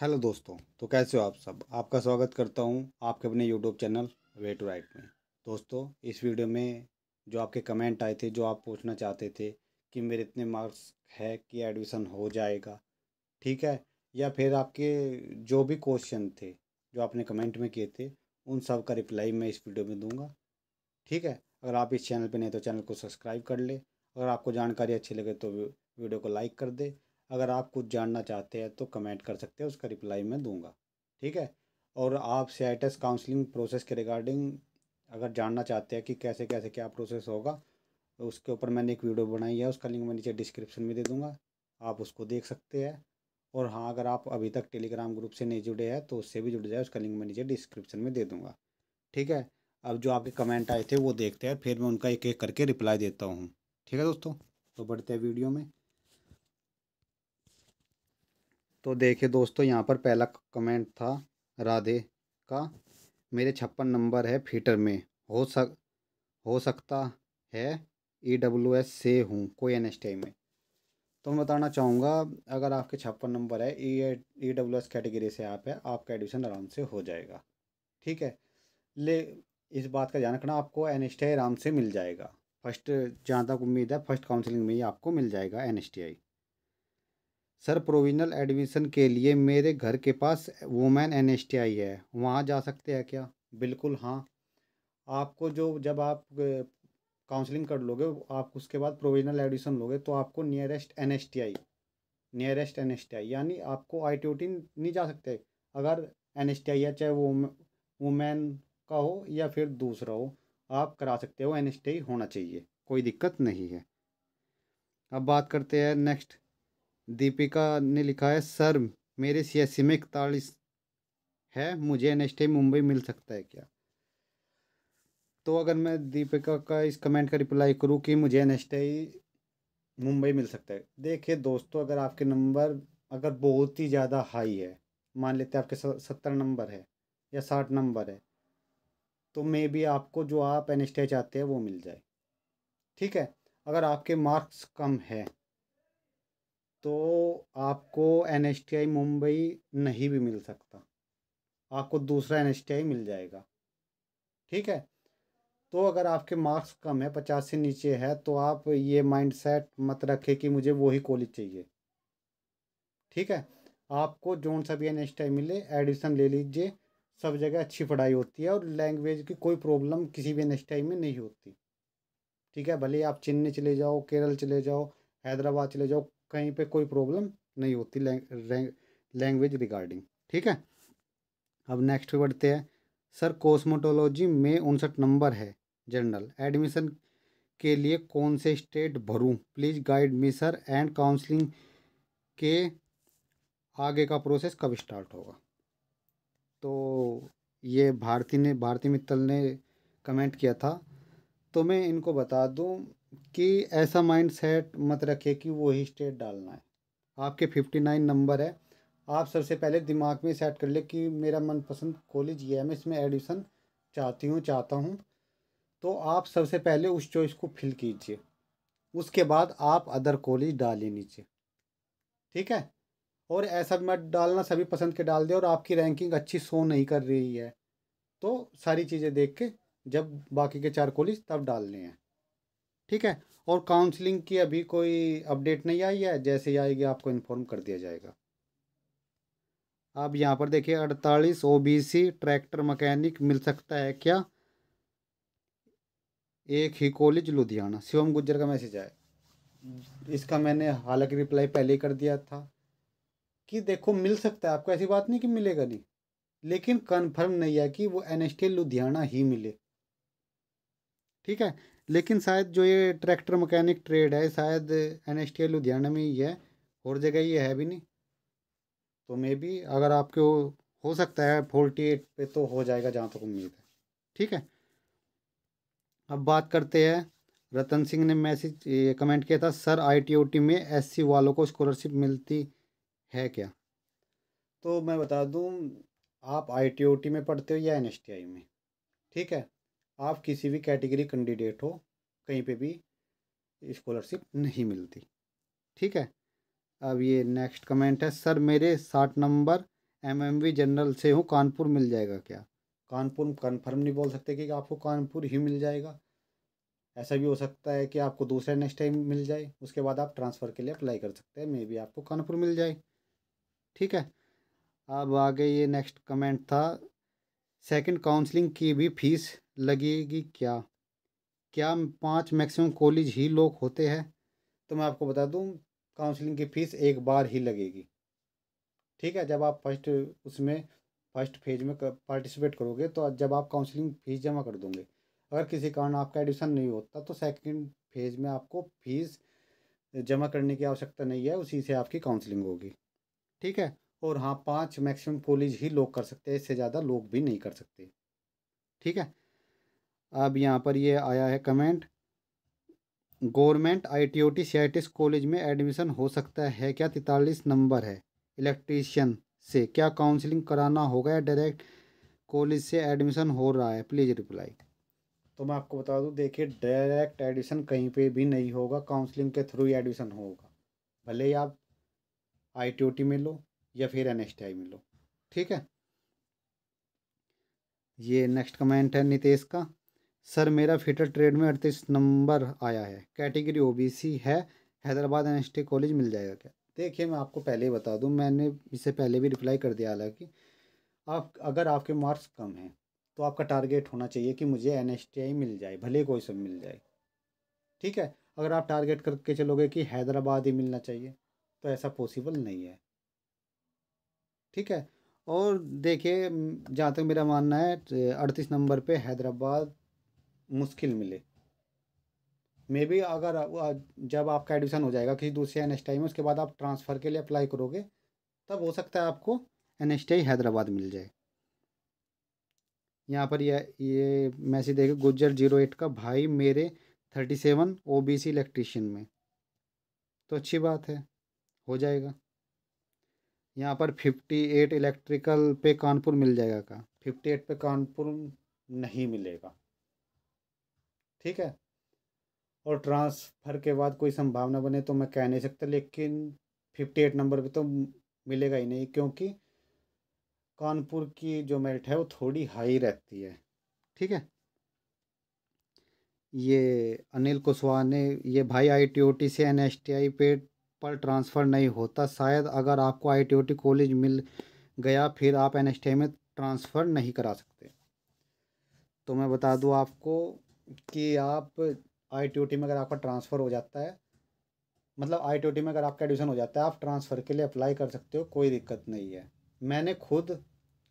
hello दोस्तों तो कैसे हो आप सब आपका स्वागत करता हूँ आपके अपने YouTube channel way to right में दोस्तों इस वीडियो में जो आपके कमेंट आए थे जो आप पूछना चाहते थे कि मेरे इतने मार्क्स है कि एडमिशन हो जाएगा ठीक है या फिर आपके जो भी क्वेश्चन थे जो आपने कमेंट में किए थे उन सब का रिप्लाई मैं इस वीडियो में दूंगा ठीक है अगर आप इस चैनल पर नहीं तो चैनल को सब्सक्राइब कर ले अगर आपको जानकारी अच्छी लगे तो वीडियो को लाइक कर दे अगर आप कुछ जानना चाहते हैं तो कमेंट कर सकते हैं उसका रिप्लाई मैं दूंगा ठीक है और आप सी काउंसलिंग प्रोसेस के रिगार्डिंग अगर जानना चाहते हैं कि कैसे कैसे क्या प्रोसेस होगा उसके ऊपर मैंने एक वीडियो बनाई है उसका लिंक मैं नीचे डिस्क्रिप्शन में दे दूँगा आप उसको देख सकते हैं और हाँ अगर आप अभी तक टेलीग्राम ग्रुप से नहीं जुड़े हैं तो उससे भी जुड़ जाए उसका लिंक मैं नीचे डिस्क्रिप्शन में दे दूँगा ठीक है अब जो आपके कमेंट आए थे वो देखते हैं फिर मैं उनका एक एक करके रिप्लाई देता हूँ ठीक है दोस्तों तो बढ़ते हैं वीडियो में तो देखिए दोस्तों यहाँ पर पहला कमेंट था राधे का मेरे छप्पन नंबर है फीटर में हो सक हो सकता है ई डब्ल्यू एस से हूँ कोई एन एस टी आई में तो मैं बताना चाहूँगा अगर आपके छप्पन नंबर है E E W S category से आप है आपका एडमिशन आराम से हो जाएगा ठीक है ले इस बात का ध्यान रखना आपको एन एस टी आई आराम से मिल जाएगा फर्स्ट जहाँ तक उम्मीद है फर्स्ट काउंसलिंग में ही आपको मिल जाएगा N S T I sir provisional admission के लिए मेरे घर के पास women N S T I है वहाँ जा सकते हैं क्या बिल्कुल हाँ आपको जो जब आप काउंसलिंग कर लोगे आप उसके बाद प्रोविजनल एडमिशन लोगे तो आपको nearest N S T I nearest N S T I यानी आपको आई टी ओ टी नहीं जा सकते अगर एन एस टी आई है चाहे वो वुमेन का हो या फिर दूसरा हो आप करा सकते हो एन एस टी आई होना चाहिए कोई दिक्कत नहीं है अब बात करते हैं नेक्स्ट दीपिका ने लिखा है सर मेरे सियासी में इकतालीस है मुझे एन मुंबई मिल सकता है क्या तो अगर मैं दीपिका का इस कमेंट का रिप्लाई करूँ कि मुझे एन मुंबई मिल सकता है देखिए दोस्तों अगर आपके नंबर अगर बहुत ही ज़्यादा हाई है मान लेते हैं आपके सत्तर नंबर है या साठ नंबर है तो मे बी आपको जो आप एन चाहते हैं वो मिल जाए ठीक है अगर आपके मार्क्स कम है तो आपको एन मुंबई नहीं भी मिल सकता आपको दूसरा एन मिल जाएगा ठीक है तो अगर आपके मार्क्स कम है पचास से नीचे है तो आप ये माइंडसेट मत रखें कि मुझे वही कॉलेज चाहिए ठीक है आपको जोन सा भी एन मिले एडमिशन ले लीजिए सब जगह अच्छी पढ़ाई होती है और लैंग्वेज की कोई प्रॉब्लम किसी भी एन में नहीं होती ठीक है भले आप चेन्नई चले जाओ केरल चले जाओ हैदराबाद चले जाओ कहीं पे कोई प्रॉब्लम नहीं होती लैंग्वेज रिगार्डिंग ठीक है अब नेक्स्ट पे बढ़ते हैं सर कोस्मोटोलॉजी में उनसठ नंबर है जनरल एडमिशन के लिए कौन से स्टेट भरूं please guide me sir and counselling के आगे का प्रोसेस कब स्टार्ट होगा तो ये भारती ने भारती मित्तल ने कमेंट किया था तो मैं इनको बता दूं कि ऐसा माइंड सेट मत रखे कि वही स्टेट डालना है आपके फिफ्टी नाइन नंबर है आप सबसे पहले दिमाग में सेट कर ले कि मेरा मनपसंद कॉलेज ये है मैं इसमें एडमिशन चाहती हूँ चाहता हूँ तो आप सबसे पहले उस चॉइस को फिल कीजिए उसके बाद आप अदर कॉलेज डालिए नीचे ठीक है और ऐसा भी मत डालना सभी पसंद के डाल दे और आपकी रैंकिंग अच्छी शो नहीं कर रही है तो सारी चीज़ें देख के जब बाकी के चार कॉलेज तब डालने हैं ठीक है और काउंसलिंग की अभी कोई अपडेट नहीं आई है जैसे ही आएगी आपको इन्फॉर्म कर दिया जाएगा अब यहाँ पर देखिए अड़तालीस ओबीसी ट्रैक्टर मकैनिक मिल सकता है क्या एक ही कॉलेज लुधियाना शिवम गुज्जर का मैसेज आया इसका मैंने हालांकि रिप्लाई पहले ही कर दिया था कि देखो मिल सकता है आपको ऐसी बात नहीं कि मिलेगा नहीं लेकिन कन्फर्म नहीं है कि वो एन लुधियाना ही मिले ठीक है लेकिन शायद जो ये ट्रैक्टर मकैनिक ट्रेड है शायद एन एस लुधियाना में ही है और जगह ये है भी नहीं तो मे बी अगर आपके हो सकता है फोर्टी एट पे तो हो जाएगा जहाँ तक तो उम्मीद है ठीक है अब बात करते हैं रतन सिंह ने मैसेज ये कमेंट किया था सर आईटीओटी में एससी वालों को स्कॉलरशिप मिलती है क्या तो मैं बता दूँ आप आईटीओटी में पढ़ते हो या एनएसटीआई में ठीक है आप किसी भी कैटेगरी कैंडिडेट हो कहीं पे भी स्कॉलरशिप नहीं मिलती ठीक है अब ये नेक्स्ट कमेंट है सर मेरे साठ नंबर एमएमवी जनरल से हूँ कानपुर मिल जाएगा क्या कानपुर कन्फर्म नहीं बोल सकते कि आपको कानपुर ही मिल जाएगा ऐसा भी हो सकता है कि आपको दूसरा नेक्स्ट टाइम मिल जाए उसके बाद आप ट्रांसफ़र के लिए अप्लाई कर सकते हैं मे बी आपको कानपुर मिल जाए ठीक है अब आगे ये नेक्स्ट कमेंट था सेकंड काउंसलिंग की भी फीस लगेगी क्या क्या पांच मैक्सिमम कॉलेज ही लोग होते हैं तो मैं आपको बता दूं काउंसलिंग की फ़ीस एक बार ही लगेगी ठीक है जब आप फर्स्ट उसमें फर्स्ट फेज में पार्टिसिपेट करोगे तो जब आप काउंसलिंग फ़ीस जमा कर दोगे अगर किसी कारण आपका एडमिशन नहीं होता तो सेकंड फेज़ में आपको फ़ीस जमा करने की आवश्यकता नहीं है उसी से आपकी काउंसलिंग होगी ठीक है और हाँ पांच मैक्सिमम कॉलेज ही लोग कर सकते हैं इससे ज़्यादा लोग भी नहीं कर सकते ठीक है अब यहाँ पर ये आया है comment government I T O T C college में एडमिशन हो सकता है क्या तैतालीस नंबर है इलेक्ट्रीशियन से क्या काउंसलिंग कराना होगा या डायरेक्ट कॉलेज से एडमिशन हो रहा है प्लीज़ रिप्लाई तो मैं आपको बता दूं देखिए डायरेक्ट एडमिशन कहीं पे भी नहीं होगा काउंसलिंग के थ्रू ही एडमिशन होगा भले ही आप आई टी ओ टी में लो या फिर एन एस टी आई में लो ठीक है ये नेक्स्ट कमेंट है नितेश का सर मेरा फिटर ट्रेड में अड़तीस नंबर आया है कैटेगरी ओबीसी है हैदराबाद एन कॉलेज मिल जाएगा क्या देखिए मैं आपको पहले ही बता दूं मैंने इससे पहले भी रिप्लाई कर दिया हालांकि आप अगर आपके मार्क्स कम हैं तो आपका टारगेट होना चाहिए कि मुझे एन मिल जाए भले कोई सब मिल जाए ठीक है अगर आप टारगेट करके चलोगे कि हैदराबाद ही मिलना चाहिए तो ऐसा पॉसिबल नहीं है ठीक है और देखिए जहाँ तक मेरा मानना है अड़तीस नंबर पे हैदराबाद मुश्किल मिले मे बी अगर जब आपका एडमिशन हो जाएगा किसी दूसरे एन में उसके बाद आप ट्रांसफ़र के लिए अप्लाई करोगे तब हो सकता है आपको एन हैदराबाद मिल जाए यहाँ पर यह ये मैसेज देखे गुज्जर जीरो एट का भाई मेरे thirty seven O B C electrician में तो अच्छी बात है हो जाएगा यहाँ पर फिफ्टी एट इलेक्ट्रिकल पे कानपुर मिल जाएगा का फिफ्टी एट पे कानपुर नहीं मिलेगा ठीक है और ट्रांसफ़र के बाद कोई संभावना बने तो मैं कह नहीं सकता लेकिन फिफ्टी एट नंबर पे तो मिलेगा ही नहीं क्योंकि कानपुर की जो मेरिट है वो थोड़ी हाई रहती है ठीक है ये अनिल कुशवाहा ने ये भाई आईटीओटी से एनएसटीआई पे पर ट्रांसफ़र नहीं होता शायद अगर आपको आईटीओटी कॉलेज मिल गया फिर आप एनएसटीआई में ट्रांसफ़र नहीं करा सकते तो मैं बता दूँ आपको कि आप आई टी में अगर आपका ट्रांसफ़र हो जाता है मतलब आई टी में अगर आपका एडमिशन हो जाता है आप ट्रांसफ़र के लिए अप्लाई कर सकते हो कोई दिक्कत नहीं है मैंने खुद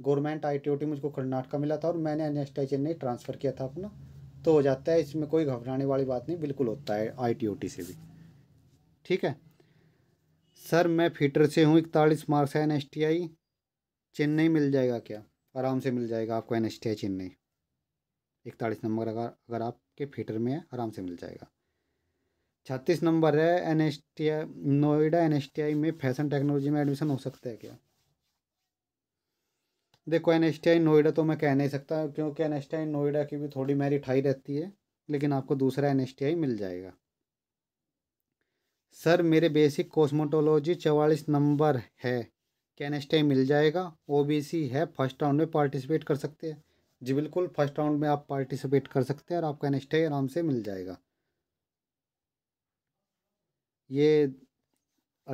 गवर्नमेंट आई टी मुझको कर्नाटका मिला था और मैंने एन एस चेन्नई ट्रांसफ़र किया था अपना तो हो जाता है इसमें कोई घबराने वाली बात नहीं बिल्कुल होता है आई से भी ठीक है सर मैं फीटर से हूँ इकतालीस मार्क्स है एन चेन्नई मिल जाएगा क्या आराम से मिल जाएगा आपको एन चेन्नई इकतालीस नंबर अगर अगर आपके फीटर में है आराम से मिल जाएगा छत्तीस नंबर है N S T I Noida N S T I में फैशन टेक्नोलॉजी में एडमिशन हो सकता है क्या देखो N S T I Noida तो मैं कह नहीं सकता क्योंकि N S T I Noida की भी थोड़ी मेरी ठाई रहती है लेकिन आपको दूसरा एन एस टी आई मिल जाएगा सर मेरे बेसिक कॉस्मोटोलॉजी चवालीस नंबर है क्या एन एस टी आई मिल जाएगा ओ बी सी है फर्स्ट राउंड में पार्टिसिपेट कर सकते हैं जी बिल्कुल फर्स्ट राउंड में आप पार्टिसिपेट कर सकते हैं और आपका नेक्स्ट डे आराम से मिल जाएगा ये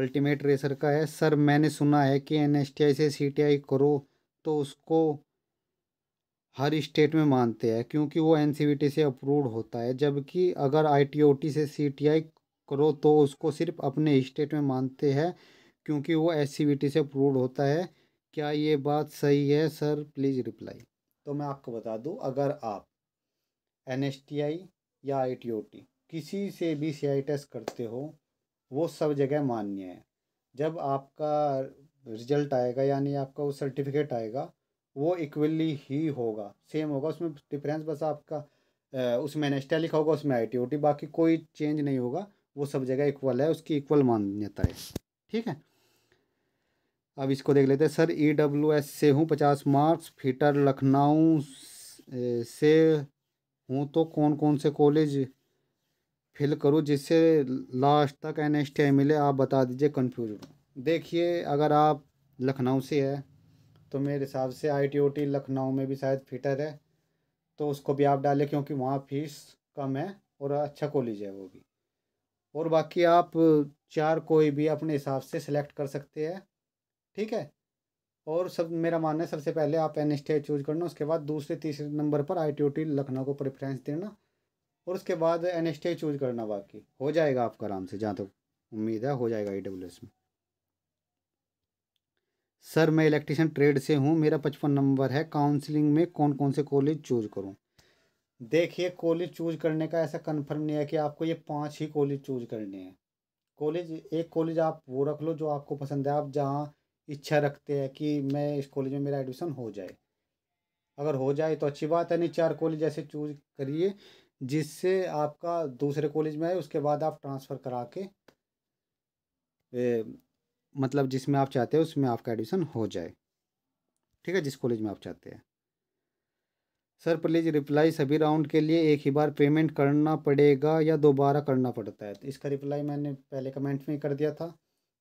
अल्टीमेट रेसर का है सर मैंने सुना है कि एन से सी करो तो उसको हर स्टेट में मानते हैं क्योंकि वो एन से अप्रूव होता है जबकि अगर आई से सी करो तो उसको सिर्फ अपने स्टेट में मानते हैं क्योंकि वो एस से अप्रूव होता है क्या ये बात सही है सर प्लीज़ रिप्लाई तो मैं आपको बता दूं अगर आप एन या आई किसी से भी सी टेस्ट करते हो वो सब जगह मान्य है जब आपका रिजल्ट आएगा यानी आपका वो सर्टिफिकेट आएगा वो इक्वली ही होगा सेम होगा उसमें डिफरेंस बस आपका उसमें एन एस लिखा होगा उसमें आई टी बाकी कोई चेंज नहीं होगा वो सब जगह इक्वल है उसकी इक्वल मान्यता है ठीक है अब इसको देख लेते हैं सर ई डब्ल्यू एस से हूँ पचास मार्क्स फीटर लखनऊ से हूँ तो कौन कौन से कॉलेज फिल करूँ जिससे लास्ट तक एन एस टी आई मिले आप बता दीजिए कन्फ्यूज देखिए अगर आप लखनऊ से है तो मेरे हिसाब से I T O T Lucknow में भी शायद फिटर है तो उसको भी आप डालें क्योंकि वहाँ फीस कम है और अच्छा कॉलेज है वो भी और बाकी आप चार कोई भी अपने हिसाब से सिलेक्ट कर सकते हैं ठीक है और सब मेरा मानना है सबसे पहले आप एन स्टेट चूज़ करना उसके बाद दूसरे तीसरे नंबर पर आई टी लखनऊ को प्रेफरेंस देना और उसके बाद एन स्टेट चूज़ करना बाकी हो जाएगा आपका आराम से जहाँ तक तो उम्मीद है हो जाएगा ई डब्ल्यू एस में सर मैं इलेक्ट्रीशियन ट्रेड से हूँ मेरा पचपन नंबर है काउंसलिंग में कौन कौन से कॉलेज चूज़ करूँ देखिए कॉलेज चूज़ करने का ऐसा कन्फर्म नहीं है कि आपको ये पाँच ही कॉलेज चूज़ करने हैं कॉलेज एक कॉलेज आप वो रख लो जो आपको पसंद है आप जहाँ इच्छा रखते हैं कि मैं इस कॉलेज में मेरा एडमिशन हो जाए अगर हो जाए तो अच्छी बात है नहीं चार कॉलेज ऐसे चूज करिए जिससे आपका दूसरे कॉलेज में आए उसके बाद आप ट्रांसफ़र करा के ए, मतलब जिसमें आप चाहते हैं उसमें आपका एडमिशन हो जाए ठीक है जिस कॉलेज में आप चाहते हैं सर प्लीज़ रिप्लाई सभी राउंड के लिए एक ही बार पेमेंट करना पड़ेगा या दोबारा करना पड़ता है तो इसका रिप्लाई मैंने पहले कमेंट में कर दिया था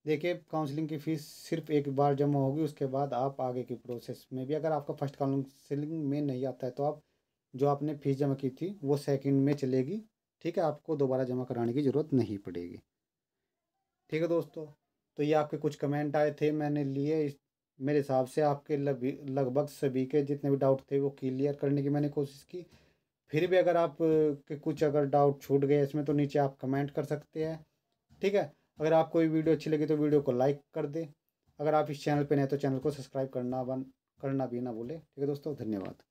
देखिए काउंसलिंग की फ़ीस सिर्फ एक बार जमा होगी उसके बाद आप आगे की प्रोसेस में भी अगर आपका फर्स्ट काउंसलिंग में नहीं आता है तो आप जो आपने फ़ीस जमा की थी वो सेकंड में चलेगी ठीक है आपको दोबारा जमा कराने की ज़रूरत नहीं पड़ेगी ठीक है दोस्तों तो ये आपके कुछ कमेंट आए थे मैंने लिए मेरे हिसाब से आपके लगभग सभी के जितने भी डाउट थे वो क्लियर करने की मैंने कोशिश की फिर भी अगर आप के कुछ अगर डाउट छूट गए इसमें तो नीचे आप कमेंट कर सकते हैं ठीक है अगर आपको ये वीडियो अच्छी लगी तो वीडियो को लाइक कर दे अगर आप इस चैनल पर नए तो चैनल को सब्सक्राइब करना बन करना भी ना भूलें ठीक है दोस्तों धन्यवाद